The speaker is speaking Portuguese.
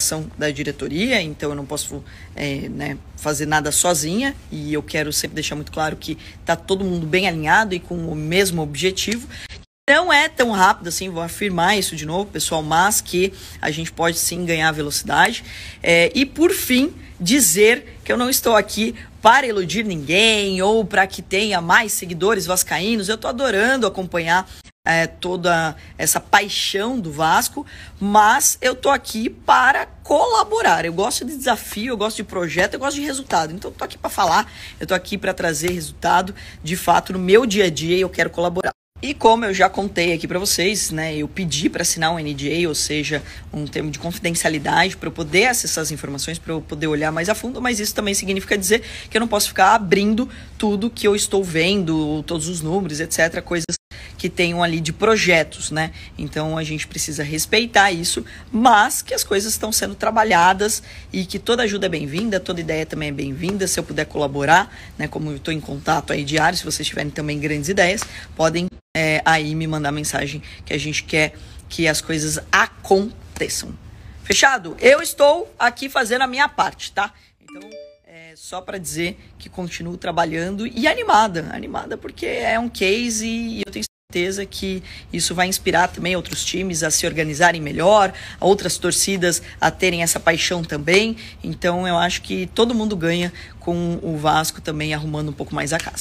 ação da diretoria, então eu não posso é, né, fazer nada sozinha e eu quero sempre deixar muito claro que está todo mundo bem alinhado e com o mesmo objetivo. Não é tão rápido assim, vou afirmar isso de novo, pessoal, mas que a gente pode sim ganhar velocidade. É, e por fim, dizer que eu não estou aqui para eludir ninguém ou para que tenha mais seguidores vascaínos. Eu estou adorando acompanhar é, toda essa paixão do Vasco, mas eu tô aqui para colaborar. Eu gosto de desafio, eu gosto de projeto, eu gosto de resultado. Então eu tô aqui para falar, eu tô aqui para trazer resultado de fato no meu dia a dia eu quero colaborar. E como eu já contei aqui para vocês, né, eu pedi para assinar um NDA, ou seja, um termo de confidencialidade para eu poder acessar as informações, para eu poder olhar mais a fundo, mas isso também significa dizer que eu não posso ficar abrindo tudo que eu estou vendo, todos os números, etc, coisas que tenham ali de projetos, né? Então a gente precisa respeitar isso, mas que as coisas estão sendo trabalhadas e que toda ajuda é bem-vinda, toda ideia também é bem-vinda. Se eu puder colaborar, né? Como eu estou em contato aí diário, se vocês tiverem também grandes ideias, podem é, aí me mandar mensagem que a gente quer que as coisas aconteçam. Fechado? Eu estou aqui fazendo a minha parte, tá? Então é, só para dizer que continuo trabalhando e animada, animada porque é um case e eu tenho certeza que isso vai inspirar também outros times a se organizarem melhor, outras torcidas a terem essa paixão também. Então eu acho que todo mundo ganha com o Vasco também arrumando um pouco mais a casa.